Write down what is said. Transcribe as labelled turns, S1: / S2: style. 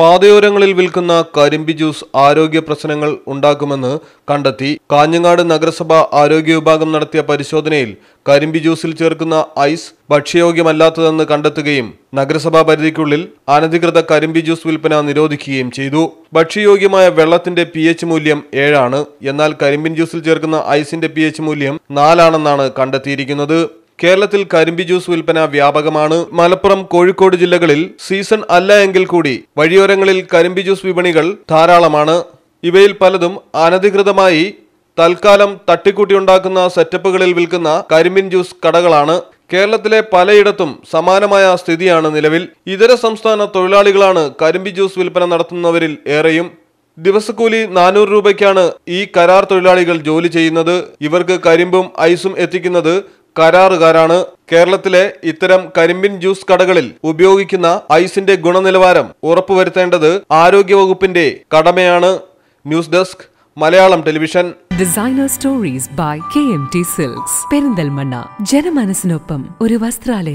S1: പാതയോരങ്ങളിൽ വിൽക്കുന്ന കരിമ്പി ജ്യൂസ് ആരോഗ്യ പ്രശ്നങ്ങൾ ഉണ്ടാക്കുമെന്ന് കണ്ടെത്തി കാഞ്ഞങ്ങാട് നഗരസഭ ആരോഗ്യ വിഭാഗം നടത്തിയ പരിശോധനയിൽ കരിമ്പി ജ്യൂസിൽ ചേർക്കുന്ന ഐസ് ഭക്ഷ്യയോഗ്യമല്ലാത്തതെന്ന് കണ്ടെത്തുകയും നഗരസഭാ പരിധിക്കുള്ളിൽ അനധികൃത കരിമ്പി ജ്യൂസ് വിൽപ്പന നിരോധിക്കുകയും ചെയ്തു ഭക്ഷ്യയോഗ്യമായ വെള്ളത്തിന്റെ പി എച്ച് മൂല്യം ഏഴാണ് എന്നാൽ കരിമ്പിൻ ജ്യൂസിൽ ചേർക്കുന്ന ഐസിന്റെ പി എച്ച് മൂല്യം നാലാണെന്നാണ് കണ്ടെത്തിയിരിക്കുന്നത് കേരളത്തിൽ കരിമ്പി ജ്യൂസ് വിൽപ്പന വ്യാപകമാണ് മലപ്പുറം കോഴിക്കോട് ജില്ലകളിൽ സീസൺ അല്ല എങ്കിൽ കൂടി വഴിയോരങ്ങളിൽ കരിമ്പി ജ്യൂസ് വിപണികൾ ധാരാളമാണ് ഇവയിൽ പലതും അനധികൃതമായി തൽക്കാലം തട്ടിക്കൂട്ടിയുണ്ടാക്കുന്ന സെറ്റപ്പുകളിൽ വിൽക്കുന്ന കരിമ്പിൻ ജ്യൂസ് കടകളാണ് കേരളത്തിലെ പലയിടത്തും സമാനമായ സ്ഥിതിയാണ് നിലവിൽ ഇതര സംസ്ഥാന തൊഴിലാളികളാണ് കരിമ്പി ജ്യൂസ് വിൽപ്പന നടത്തുന്നവരിൽ ഏറെയും ദിവസക്കൂലി നാനൂറ് രൂപയ്ക്കാണ് ഈ കരാർ തൊഴിലാളികൾ ജോലി ചെയ്യുന്നത് ഇവർക്ക് കരിമ്പും ഐസും എത്തിക്കുന്നത് കരാറുകാരാണ് കേരളത്തിലെ ഇത്തരം കരിമ്പിൻ ജ്യൂസ് കടകളിൽ ഉപയോഗിക്കുന്ന ഐസിന്റെ ഗുണനിലവാരം ഉറപ്പുവരുത്തേണ്ടത് ആരോഗ്യവകുപ്പിന്റെ കടമയാണ് news desk Malayalam television designer stories by K M T silks Perinthalmanna ജനമനസ്സിനൊപ്പം ഒരു വസ്ത്രാലയം